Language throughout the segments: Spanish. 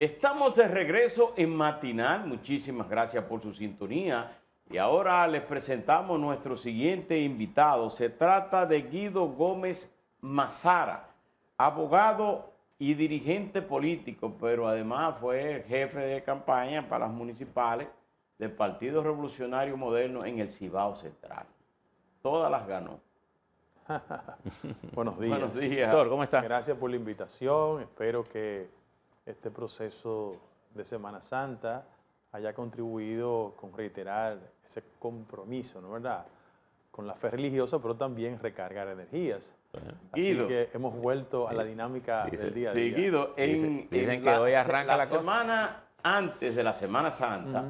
Estamos de regreso en Matinal. Muchísimas gracias por su sintonía. Y ahora les presentamos nuestro siguiente invitado. Se trata de Guido Gómez Mazara, abogado y dirigente político, pero además fue jefe de campaña para las municipales del Partido Revolucionario Moderno en el Cibao Central. Todas las ganó. Buenos días. Buenos días. Doctor, ¿cómo estás? Gracias por la invitación. Espero que este proceso de Semana Santa haya contribuido con reiterar ese compromiso, ¿no verdad? Con la fe religiosa, pero también recargar energías. Así que hemos vuelto a la dinámica del día a día. en, dicen que la, hoy arranca la, semana antes de la Semana Santa,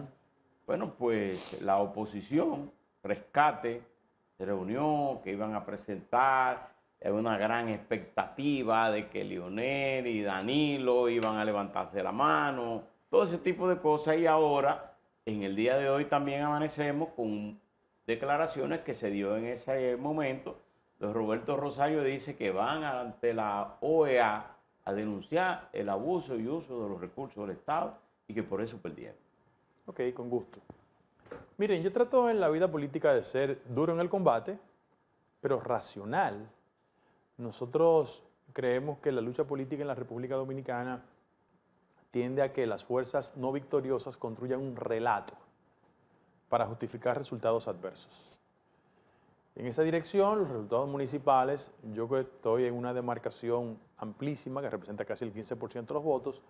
bueno, pues la oposición, rescate, se reunió, que iban a presentar, es una gran expectativa de que Lionel y Danilo iban a levantarse la mano, todo ese tipo de cosas. Y ahora, en el día de hoy, también amanecemos con declaraciones que se dio en ese momento. Roberto Rosario dice que van ante la OEA a denunciar el abuso y uso de los recursos del Estado y que por eso perdieron. Ok, con gusto. Miren, yo trato en la vida política de ser duro en el combate, pero racional nosotros creemos que la lucha política en la República Dominicana tiende a que las fuerzas no victoriosas construyan un relato para justificar resultados adversos. En esa dirección, los resultados municipales, yo estoy en una demarcación amplísima que representa casi el 15% de los votos,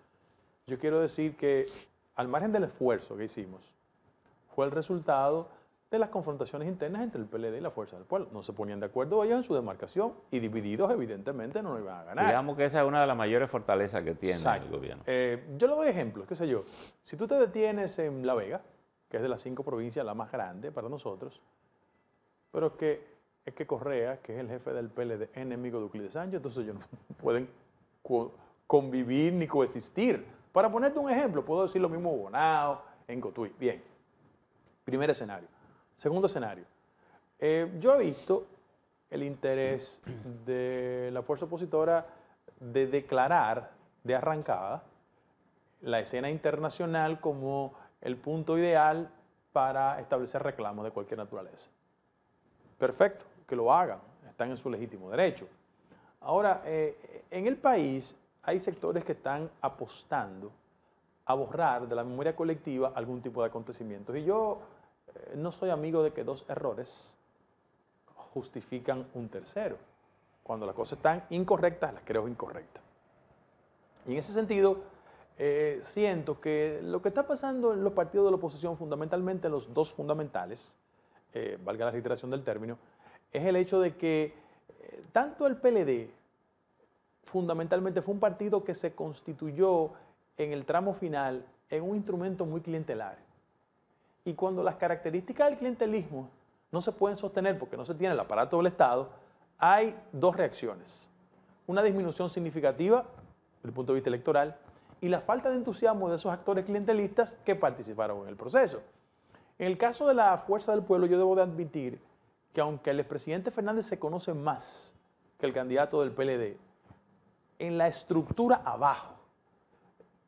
yo quiero decir que al margen del esfuerzo que hicimos, fue el resultado de las confrontaciones internas entre el PLD y la Fuerza del Pueblo. No se ponían de acuerdo ellos en su demarcación y divididos evidentemente no lo iban a ganar. Digamos que esa es una de las mayores fortalezas que tiene el gobierno. Eh, yo le doy ejemplos, qué sé yo. Si tú te detienes en La Vega, que es de las cinco provincias la más grande para nosotros, pero es que, es que Correa, que es el jefe del PLD, es enemigo de Euclides Sánchez, entonces ellos no pueden convivir ni coexistir. Para ponerte un ejemplo, puedo decir lo mismo Bonao, en Cotuí. Bien, primer escenario. Segundo escenario. Eh, yo he visto el interés de la fuerza opositora de declarar de arrancada la escena internacional como el punto ideal para establecer reclamos de cualquier naturaleza. Perfecto, que lo hagan, están en su legítimo derecho. Ahora, eh, en el país hay sectores que están apostando a borrar de la memoria colectiva algún tipo de acontecimientos. Y yo no soy amigo de que dos errores justifican un tercero. Cuando las cosas están incorrectas, las creo incorrectas. Y en ese sentido, eh, siento que lo que está pasando en los partidos de la oposición, fundamentalmente los dos fundamentales, eh, valga la reiteración del término, es el hecho de que eh, tanto el PLD, fundamentalmente fue un partido que se constituyó en el tramo final en un instrumento muy clientelar y cuando las características del clientelismo no se pueden sostener porque no se tiene el aparato del Estado, hay dos reacciones. Una disminución significativa desde el punto de vista electoral y la falta de entusiasmo de esos actores clientelistas que participaron en el proceso. En el caso de la Fuerza del Pueblo, yo debo de admitir que aunque el expresidente Fernández se conoce más que el candidato del PLD, en la estructura abajo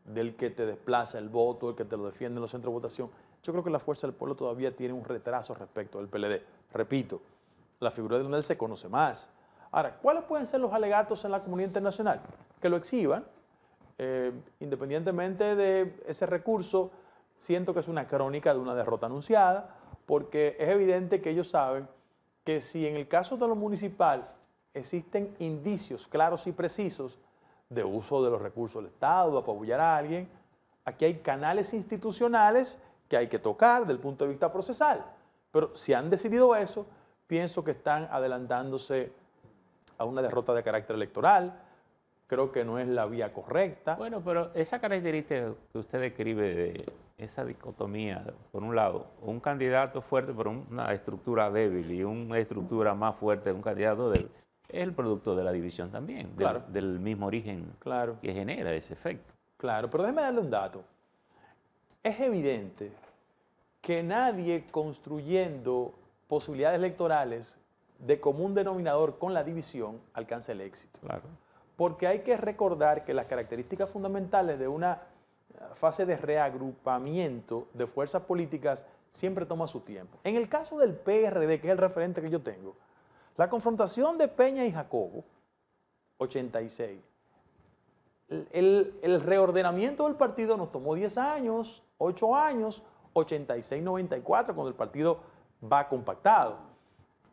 del que te desplaza el voto, el que te lo defiende en los centros de votación, yo creo que la fuerza del pueblo todavía tiene un retraso respecto al PLD. Repito, la figura de él se conoce más. Ahora, ¿cuáles pueden ser los alegatos en la comunidad internacional? Que lo exhiban, eh, independientemente de ese recurso, siento que es una crónica de una derrota anunciada, porque es evidente que ellos saben que si en el caso de lo municipal existen indicios claros y precisos de uso de los recursos del Estado, de apabullar a alguien, aquí hay canales institucionales que hay que tocar del punto de vista procesal. Pero si han decidido eso, pienso que están adelantándose a una derrota de carácter electoral. Creo que no es la vía correcta. Bueno, pero esa característica que usted describe de esa dicotomía, por un lado, un candidato fuerte por una estructura débil y una estructura más fuerte, de un candidato es el producto de la división también, del, mismo origen que genera ese efecto. Claro, pero déjeme darle un dato. Es evidente que nadie construyendo posibilidades electorales de común denominador con la división alcance el éxito. Claro. Porque hay que recordar que las características fundamentales de una eh, fase de reagrupamiento de fuerzas políticas siempre toma su tiempo. En el caso del PRD, que es el referente que yo tengo, la confrontación de Peña y Jacobo, 86, el, el reordenamiento del partido nos tomó 10 años, 8 años, 86-94 cuando el partido va compactado.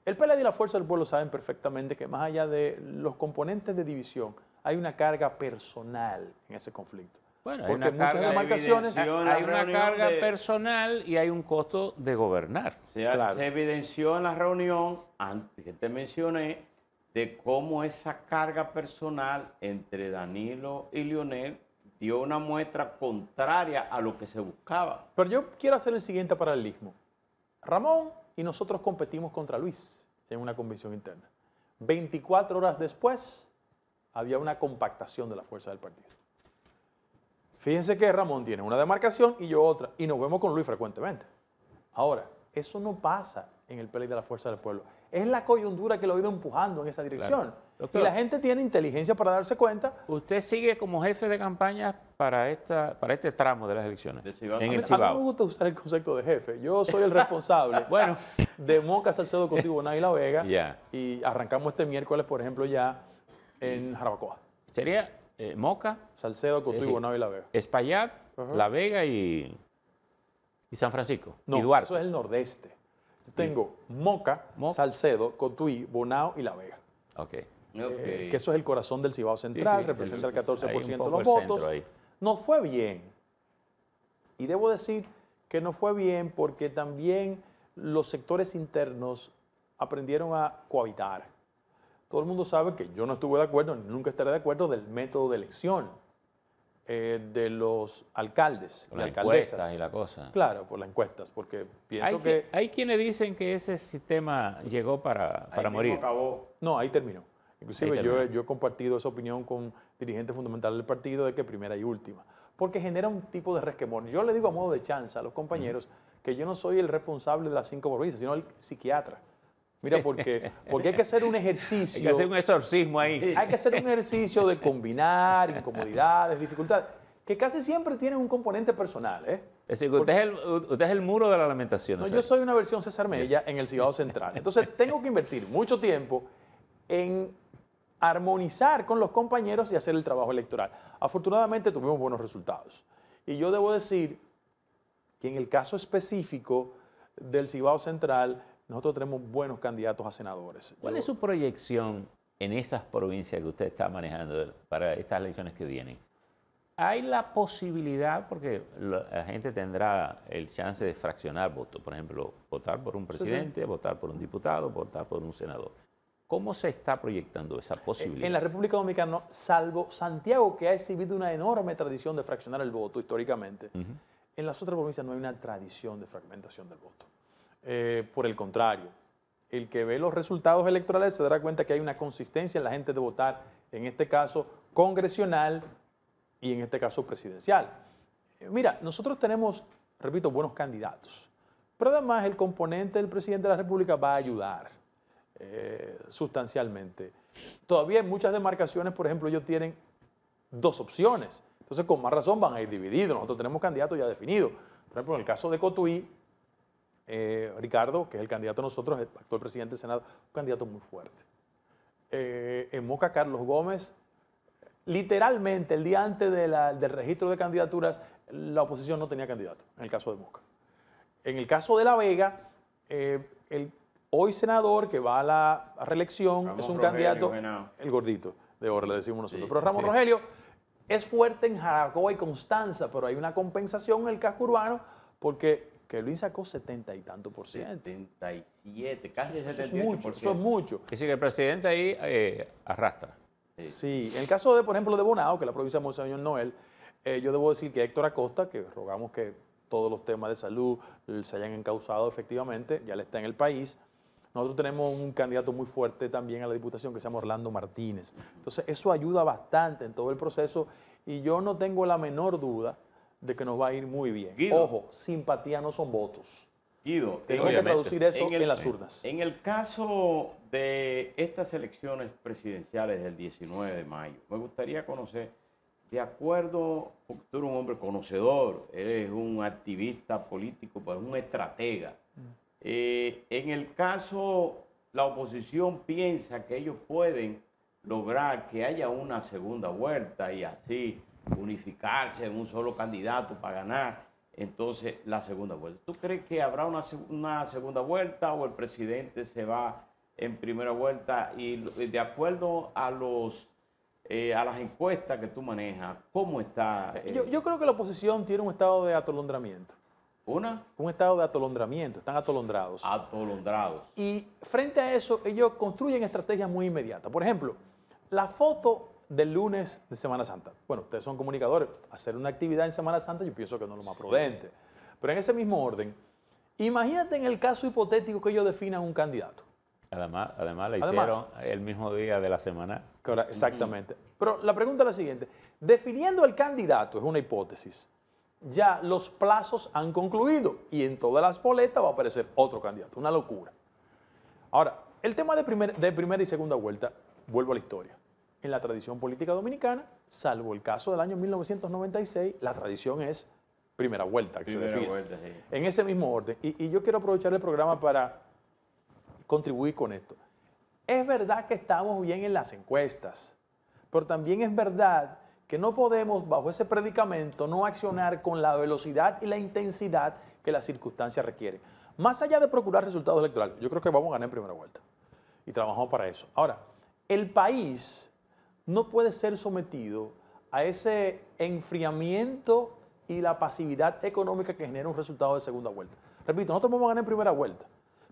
El PLD y la Fuerza del Pueblo saben perfectamente que más allá de los componentes de división, hay una carga personal en ese conflicto. Bueno, hay una carga, Hay una carga personal y hay un costo de gobernar. Se, se evidenció en la reunión, antes que te mencioné, de cómo esa carga personal entre Danilo y Lionel dio una muestra contraria a lo que se buscaba. Pero yo quiero hacer el siguiente paralelismo. Ramón y nosotros competimos contra Luis en una convención interna. 24 horas después había una compactación de la fuerza del partido. Fíjense que Ramón tiene una demarcación y yo otra, y nos vemos con Luis frecuentemente. Ahora, eso no pasa en el PLD de la Fuerza del Pueblo. Es la coyuntura que lo ha ido empujando en esa dirección y la gente tiene inteligencia para darse cuenta. Usted sigue como jefe de campaña para, esta, para este tramo de las elecciones. en el a mí me gusta usar el concepto de jefe. Yo soy el responsable bueno. de Moca Salcedo Bonao y La Vega. Y arrancamos este miércoles, por ejemplo, ya en Jarabacoa. Sería eh, Moca, Salcedo, Cotuí, y La Vega. Espaillat, La Vega y, y San Francisco. No, eso es el nordeste. Yo tengo Moca, Salcedo, Cotuí, Bonao y La Vega. Okay. Eh, que eso es el corazón del Cibao Central, representa el, 14% de los votos. No fue bien. Y debo decir que no fue bien porque también los sectores internos aprendieron a cohabitar. Todo el mundo sabe que yo no estuve de acuerdo, nunca estaré de acuerdo del método de elección eh, de los alcaldes por y las y la cosa. Claro, por las encuestas, porque pienso hay que, Hay quienes dicen que ese sistema llegó para, para morir. No, ahí terminó. Inclusive yo, he compartido esa opinión con dirigentes fundamentales del partido de que primera y última, porque genera un tipo de resquemor. Yo le digo a modo de chance a los compañeros que yo no soy el responsable de las cinco provincias, sino el psiquiatra. Mira, porque, porque hay que hacer un ejercicio. hay que hacer un exorcismo ahí. Hay que hacer un ejercicio de combinar incomodidades, dificultades, que casi siempre tienen un componente personal. ¿eh? Es decir, usted, es el, muro de la lamentación. yo soy una versión César Mella en el Cigado Central. Entonces, tengo que invertir mucho tiempo en armonizar con los compañeros y hacer el trabajo electoral. Afortunadamente tuvimos buenos resultados. Y yo debo decir que en el caso específico del Cibao Central, nosotros tenemos buenos candidatos a senadores. ¿Cuál es su proyección en esas provincias que usted está manejando para estas elecciones que vienen? Hay la posibilidad, porque la gente tendrá el chance de fraccionar votos, por ejemplo, votar por un presidente, votar por un diputado, votar por un senador. ¿Cómo se está proyectando esa posibilidad? En la República Dominicana, salvo Santiago, que ha exhibido una enorme tradición de fraccionar el voto históricamente, en las otras provincias no hay una tradición de fragmentación del voto. Eh, por el contrario, el que ve los resultados electorales se dará cuenta que hay una consistencia en la gente de votar, en este caso congresional y en este caso presidencial. Eh, mira, nosotros tenemos, repito, buenos candidatos, pero además el componente del presidente de la República va a ayudar eh, sustancialmente. Todavía en muchas demarcaciones, por ejemplo, ellos tienen dos opciones. Entonces, con más razón van a ir divididos. Nosotros tenemos candidatos ya definidos. Por ejemplo, en el caso de Cotuí, eh, Ricardo, que es el candidato de nosotros, el actual presidente del Senado, un candidato muy fuerte. Eh, en Moca, Carlos Gómez, literalmente el día antes del registro de candidaturas, la oposición no tenía candidato, en el caso de Moca. En el caso de La Vega, el hoy senador que va a la reelección, es un candidato, el gordito de oro, le decimos nosotros. pero Ramón Rogelio es fuerte en Jaracoa y Constanza, pero hay una compensación en el casco urbano porque Luis sacó setenta y tanto por ciento. 77, casi setenta 78 mucho, por ciento. es mucho. que el presidente ahí eh, arrastra. Sí. en el caso de, por ejemplo, de Bonao, que la provincia de Monseñor Noel, eh, yo debo decir que Héctor Acosta, que rogamos que todos los temas de salud se hayan encausado efectivamente, ya le está en el país, nosotros tenemos un candidato muy fuerte también a la Diputación que se llama Orlando Martínez. Entonces, eso ayuda bastante en todo el proceso y yo no tengo la menor duda de que nos va a ir muy bien. Ojo, simpatía no son votos. Guido, que traducir eso en, las urnas. En el caso de estas elecciones presidenciales del 19 de mayo, me gustaría conocer, de acuerdo, porque tú eres un hombre conocedor, eres un activista político, pero pues, un estratega eh, en el caso, la oposición piensa que ellos pueden lograr que haya una segunda vuelta y así unificarse en un solo candidato para ganar entonces la segunda vuelta. ¿Tú crees que habrá una, segunda vuelta o el presidente se va en primera vuelta? Y de acuerdo a los eh, a las encuestas que tú manejas, ¿cómo está? yo, creo que la oposición tiene un estado de atolondramiento. ¿Una? Un estado de atolondramiento, están atolondrados. Atolondrados. Y frente a eso, ellos construyen estrategias muy inmediatas. Por ejemplo, la foto del lunes de Semana Santa. Bueno, ustedes son comunicadores, hacer una actividad en Semana Santa yo pienso que no es lo más prudente. Pero en ese mismo orden, imagínate en el caso hipotético que ellos definan un candidato. Además, además la hicieron el mismo día de la semana. Exactamente. Pero la pregunta es la siguiente. Definiendo el candidato, es una hipótesis, ya los plazos han concluido y en todas las boletas va a aparecer otro candidato. Una locura. Ahora, el tema de, primera y segunda vuelta, vuelvo a la historia. En la tradición política dominicana, salvo el caso del año 1996, la tradición es primera vuelta, que se define. En ese mismo orden. y yo quiero aprovechar el programa para contribuir con esto. Es verdad que estamos bien en las encuestas, pero también es verdad que no podemos, bajo ese predicamento, no accionar con la velocidad y la intensidad que las circunstancias requieren. Más allá de procurar resultados electorales, yo creo que vamos a ganar en primera vuelta. Y trabajamos para eso. Ahora, el país no puede ser sometido a ese enfriamiento y la pasividad económica que genera un resultado de segunda vuelta. Repito, nosotros vamos a ganar en primera vuelta.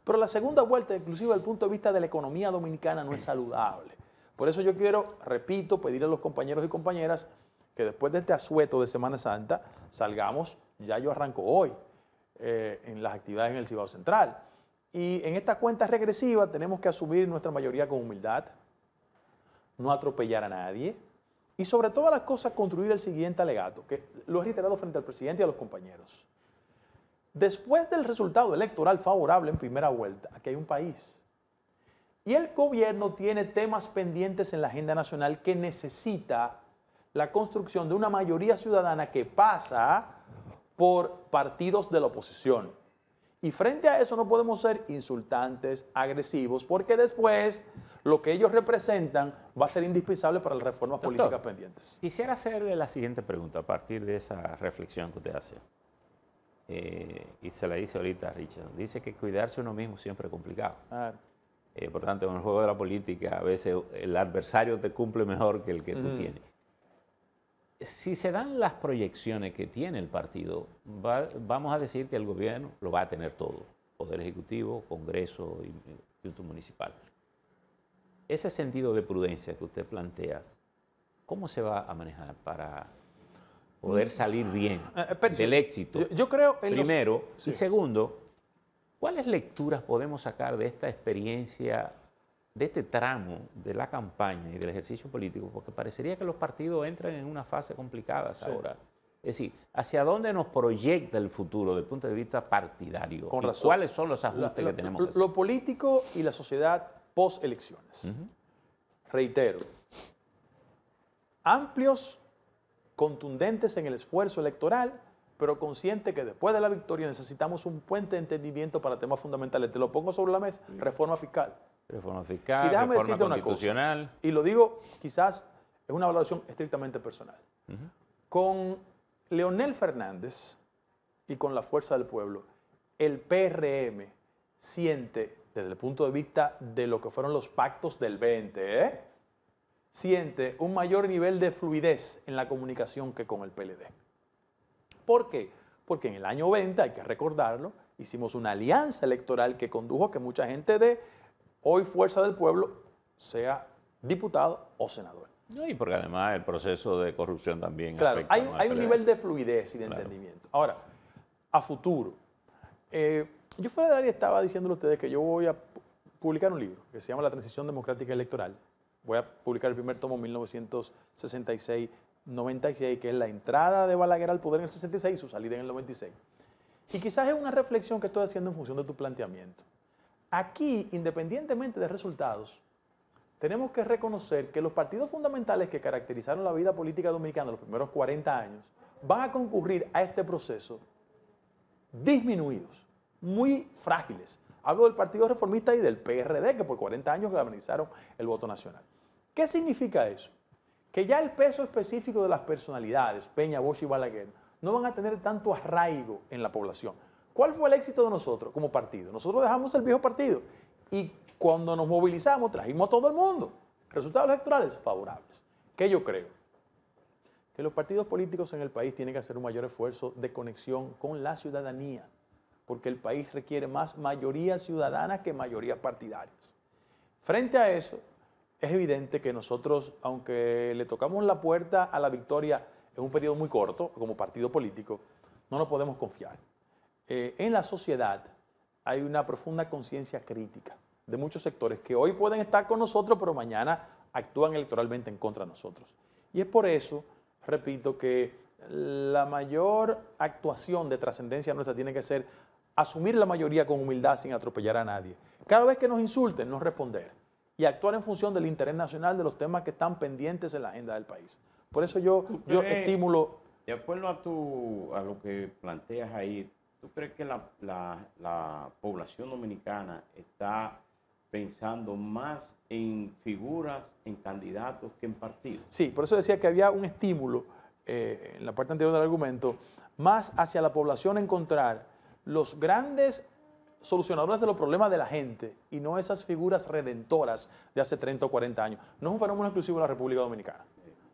Pero la segunda vuelta, inclusive desde el punto de vista de la economía dominicana, no es saludable. Por eso yo quiero, repito, pedir a los compañeros y compañeras que después de este asueto de Semana Santa salgamos, ya yo arranco hoy, eh, en las actividades en el Cibao Central. Y en esta cuenta regresiva tenemos que asumir nuestra mayoría con humildad, no atropellar a nadie y sobre todas las cosas construir el siguiente alegato, que lo he reiterado frente al presidente y a los compañeros. Después del resultado electoral favorable en primera vuelta, aquí hay un país y el gobierno tiene temas pendientes en la agenda nacional que necesita la construcción de una mayoría ciudadana que pasa por partidos de la oposición. Y frente a eso no podemos ser insultantes, agresivos, porque después lo que ellos representan va a ser indispensable para las reformas políticas pendientes. Quisiera hacerle la siguiente pregunta a partir de esa reflexión que usted hace. Eh, y se la dice ahorita Richard. Dice que cuidarse uno mismo siempre es complicado. Eh, por tanto, en el juego de la política, a veces el adversario te cumple mejor que el que tú mm. tienes. Si se dan las proyecciones que tiene el partido, vamos a decir que el gobierno lo va a tener todo, Poder Ejecutivo, Congreso y Instituto Municipal. Ese sentido de prudencia que usted plantea, ¿cómo se va a manejar para poder salir bien eh, eh, del éxito? Yo, creo... primero, y segundo, ¿Cuáles lecturas podemos sacar de esta experiencia, de este tramo de la campaña y del ejercicio político? Porque parecería que los partidos entran en una fase complicada ahora. Es decir, ¿hacia dónde nos proyecta el futuro desde el punto de vista partidario? Con ¿Cuáles son los ajustes que tenemos que hacer? Lo político y la sociedad post-elecciones. Reitero, amplios, contundentes en el esfuerzo electoral pero consciente que después de la victoria necesitamos un puente de entendimiento para temas fundamentales. Te lo pongo sobre la mesa, mm. reforma fiscal. Reforma fiscal, y reforma constitucional. Una cosa, y lo digo quizás, es una valoración estrictamente personal. Con Leonel Fernández y con la fuerza del pueblo, el PRM siente, desde el punto de vista de lo que fueron los pactos del 20, ¿eh? siente un mayor nivel de fluidez en la comunicación que con el PLD. ¿Por qué? Porque en el año 20, hay que recordarlo, hicimos una alianza electoral que condujo a que mucha gente de hoy Fuerza del Pueblo sea diputado o senador. Y porque además el proceso de corrupción también. Claro, hay, hay un nivel de fluidez y de entendimiento. Ahora, a futuro, eh, yo fuera de área estaba diciéndole a ustedes que yo voy a publicar un libro que se llama La Transición Democrática Electoral. Voy a publicar el primer tomo en 1966 96, que es la entrada de Balaguer al poder en el 66 y su salida en el 96. Y quizás es una reflexión que estoy haciendo en función de tu planteamiento. Aquí, independientemente de resultados, tenemos que reconocer que los partidos fundamentales que caracterizaron la vida política dominicana en los primeros 40 años van a concurrir a este proceso disminuidos, muy frágiles. Hablo del Partido Reformista y del PRD, que por 40 años galvanizaron el voto nacional. ¿Qué significa eso? que ya el peso específico de las personalidades, Peña, Bosch y Balaguer, no van a tener tanto arraigo en la población. ¿Cuál fue el éxito de nosotros como partido? Nosotros dejamos el viejo partido y cuando nos movilizamos trajimos a todo el mundo. Resultados electorales favorables. ¿Qué yo creo? Que los partidos políticos en el país tienen que hacer un mayor esfuerzo de conexión con la ciudadanía, porque el país requiere más mayoría ciudadana que mayorías partidarias. Frente a eso, es evidente que nosotros, aunque le tocamos la puerta a la victoria en un periodo muy corto, como partido político, no nos podemos confiar. Eh, en la sociedad hay una profunda conciencia crítica de muchos sectores que hoy pueden estar con nosotros, pero mañana actúan electoralmente en contra de nosotros. Y es por eso, repito, que la mayor actuación de trascendencia nuestra tiene que ser asumir la mayoría con humildad sin atropellar a nadie. Cada vez que nos insulten, no responder y actuar en función del interés nacional de los temas que están pendientes en la agenda del país. Por eso yo, yo estimulo... De acuerdo a, tu, a lo que planteas ahí, ¿tú crees que la, población dominicana está pensando más en figuras, en candidatos que en partidos? Sí, por eso decía que había un estímulo eh, en la parte anterior del argumento, más hacia la población encontrar los grandes solucionadores de los problemas de la gente y no esas figuras redentoras de hace 30 o 40 años. No es un fenómeno exclusivo de la República Dominicana,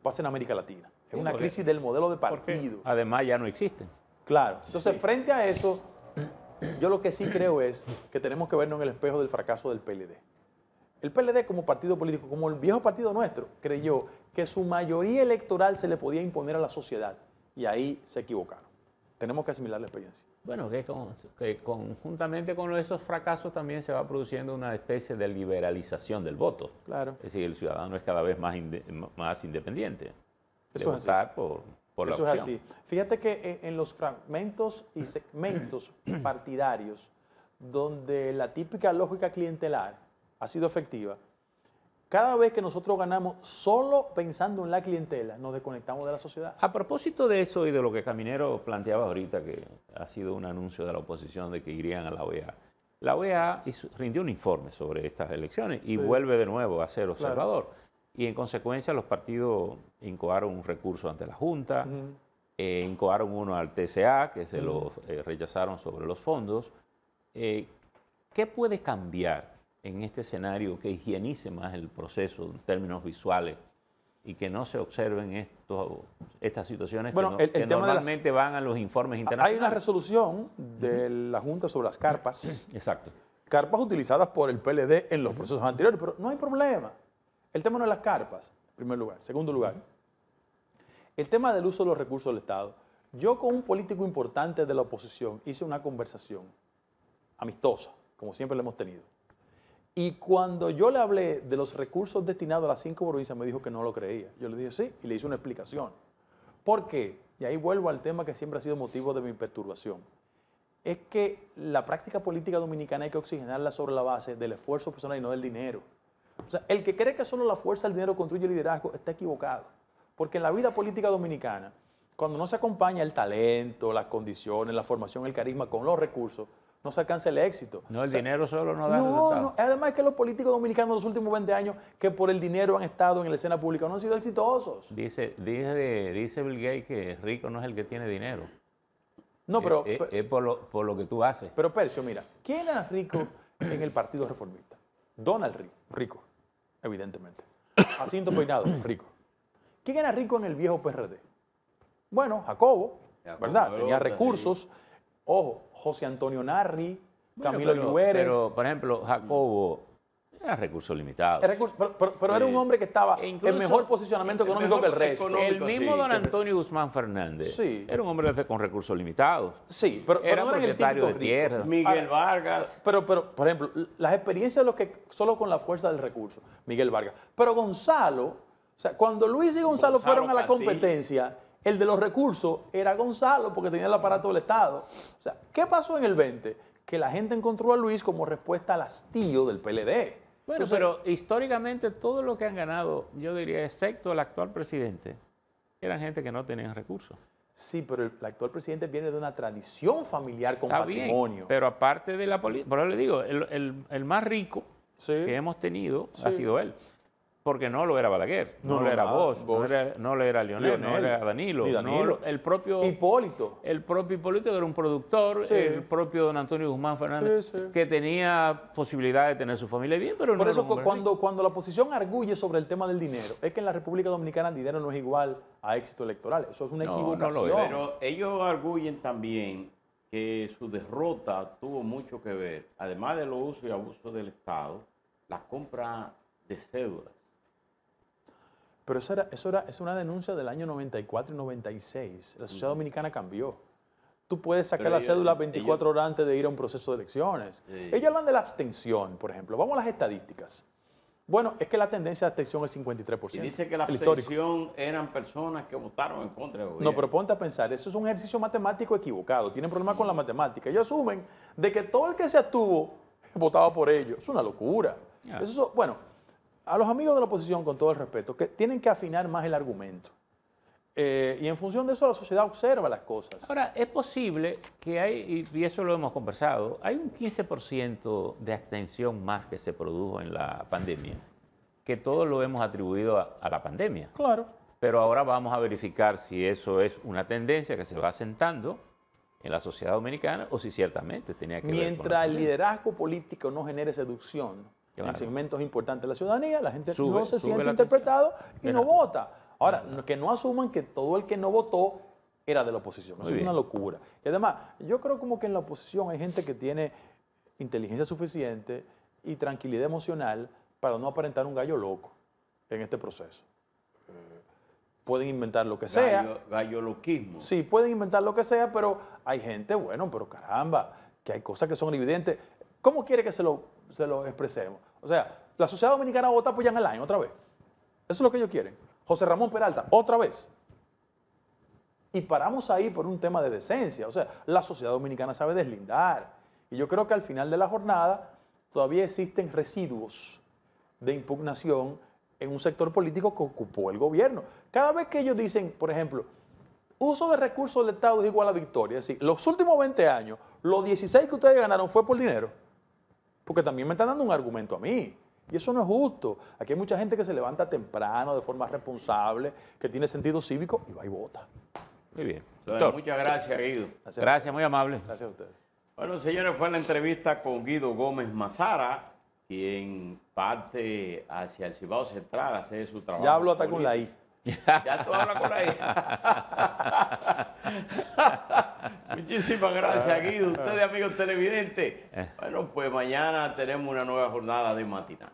pasa en América Latina. Es una crisis del modelo de partido. Además ya no existen. Claro. Entonces, frente a eso, yo lo que sí creo es que tenemos que vernos en el espejo del fracaso del PLD. El PLD como partido político, como el viejo partido nuestro, creyó que su mayoría electoral se le podía imponer a la sociedad y ahí se equivocaron. Tenemos que asimilar la experiencia. Bueno, que, conjuntamente con esos fracasos también se va produciendo una especie de liberalización del voto. Claro. Es decir, el ciudadano es cada vez más, más independiente. de votar por, por la opción. es así. Fíjate que en los fragmentos y segmentos partidarios donde la típica lógica clientelar ha sido efectiva, cada vez que nosotros ganamos solo pensando en la clientela, nos desconectamos de la sociedad. A propósito de eso y de lo que Caminero planteaba ahorita, que ha sido un anuncio de la oposición de que irían a la OEA, la OEA rindió un informe sobre estas elecciones y vuelve de nuevo a ser observador. Y en consecuencia los partidos incoaron un recurso ante la Junta, eh, incoaron uno al TCA, que se lo los eh, rechazaron sobre los fondos. Eh, ¿Qué puede cambiar en este escenario que higienice más el proceso en términos visuales y que no se observen esto estas situaciones bueno, que, el, tema normalmente van a los informes internacionales. Hay una resolución de la Junta sobre las carpas. Exacto. Carpas utilizadas por el PLD en los procesos anteriores, pero no hay problema. El tema no es las carpas, en primer lugar. Segundo lugar, el tema del uso de los recursos del Estado. Yo con un político importante de la oposición hice una conversación amistosa, como siempre lo hemos tenido y cuando yo le hablé de los recursos destinados a las cinco provincias, me dijo que no lo creía. Yo le dije sí y le hice una explicación. ¿Por qué? Y ahí vuelvo al tema que siempre ha sido motivo de mi perturbación. Es que la práctica política dominicana hay que oxigenarla sobre la base del esfuerzo personal y no del dinero. O sea, el que cree que solo la fuerza del dinero construye liderazgo está equivocado. Porque en la vida política dominicana, cuando no se acompaña el talento, las condiciones, la formación, el carisma con los recursos, no se alcanza el éxito. No, el dinero solo no da el resultado. No, además que los políticos dominicanos en los últimos 20 años que por el dinero han estado en la escena pública no han sido exitosos. Dice, dice, dice Bill Gates que rico no es el que tiene dinero. No, pero... Es, por, lo, que tú haces. Pero Percio, mira, ¿quién era rico en el Partido Reformista? Donald Rico, rico evidentemente. Jacinto Peinado, rico. ¿Quién era rico en el viejo PRD? Bueno, Jacobo, ¿verdad? Tenía recursos. Ojo, José Antonio Narri, Camilo Juárez, Pero, por ejemplo, Jacobo era recurso limitado. pero, era un hombre que estaba e en mejor posicionamiento económico que el resto. El mismo don Antonio Guzmán Fernández era un hombre con recursos limitados. Sí, pero, era propietario de tierra. Miguel Vargas. Pero, pero, por ejemplo, las experiencias de los que solo con la fuerza del recurso, Miguel Vargas. Pero Gonzalo, o sea, cuando Luis y Gonzalo, fueron a la competencia, el de los recursos era Gonzalo porque tenía el aparato del Estado. O sea, ¿qué pasó en el 20? Que la gente encontró a Luis como respuesta al hastío del PLD. Bueno, pero históricamente todo lo que han ganado, yo diría, excepto el actual presidente, eran gente que no tenían recursos. Sí, pero el, actual presidente viene de una tradición familiar con patrimonio. pero aparte de la política, por eso le digo, el, más rico que hemos tenido ha sido él porque no lo era Balaguer, no, lo era Vos, No, lo era Lionel, no era Danilo, el propio Hipólito. El propio Hipólito era un productor, el propio don Antonio Guzmán Fernández, que tenía posibilidad de tener su familia bien, pero Por eso cuando, cuando la oposición arguye sobre el tema del dinero, es que en la República Dominicana el dinero no es igual a éxito electoral, eso es una equivocación. Lo pero ellos arguyen también que su derrota tuvo mucho que ver, además de los usos y abusos del Estado, la compra de cédulas pero eso, era, es una denuncia del año 94 y 96. La sociedad dominicana cambió. Tú puedes sacar la cédula 24 horas antes de ir a un proceso de elecciones. Ellos hablan de la abstención, por ejemplo. Vamos a las estadísticas. Bueno, es que la tendencia de abstención es 53%. Y dice que la abstención eran personas que votaron en contra del gobierno. No, pero ponte a pensar, eso es un ejercicio matemático equivocado. Tienen problemas con la matemática. Ellos asumen de que todo el que se abstuvo votaba por ellos. Es una locura. Eso, bueno, a los amigos de la oposición, con todo el respeto, que tienen que afinar más el argumento. Eh, y en función de eso la sociedad observa las cosas. Ahora, es posible que hay, y eso lo hemos conversado, hay un 15% de abstención más que se produjo en la pandemia, que todo lo hemos atribuido a, la pandemia. Claro. Pero ahora vamos a verificar si eso es una tendencia que se va asentando en la sociedad dominicana o si ciertamente tenía que Mientras el liderazgo político no genere seducción, en segmentos importantes de la ciudadanía, la gente no se siente interpretado y no vota. Ahora, que no asuman que todo el que no votó era de la oposición. Eso es una locura. Y además, yo creo como que en la oposición hay gente que tiene inteligencia suficiente y tranquilidad emocional para no aparentar un gallo loco en este proceso. Eh, pueden inventar lo que sea. Gallo loquismo. Sí, pueden inventar lo que sea, pero hay gente, bueno, pero caramba, que hay cosas que son evidentes. ¿Cómo quiere que se lo, se lo expresemos? O sea, la sociedad dominicana vota en el año otra vez. Eso es lo que ellos quieren. José Ramón Peralta, otra vez. Y paramos ahí por un tema de decencia. O sea, la sociedad dominicana sabe deslindar. Y yo creo que al final de la jornada todavía existen residuos de impugnación en un sector político que ocupó el gobierno. Cada vez que ellos dicen, por ejemplo, uso de recursos del Estado es igual a victoria, es los últimos 20 años, los 16 que ustedes ganaron fue por dinero porque también me están dando un argumento a mí. Y eso no es justo. Aquí hay mucha gente que se levanta temprano, de forma responsable, que tiene sentido cívico y va y vota. Muy bien. muchas gracias, Guido. Gracias, muy amable. Gracias a ustedes. Bueno, señores, fue la entrevista con Guido Gómez Mazara, quien parte hacia el Cibao Central, a hacer su trabajo. Ya hablo hasta con la I. Ya tú hablas por ahí. Muchísimas gracias, Guido. Ustedes, amigos televidentes. Eh. Bueno, pues mañana tenemos una nueva jornada de matinal.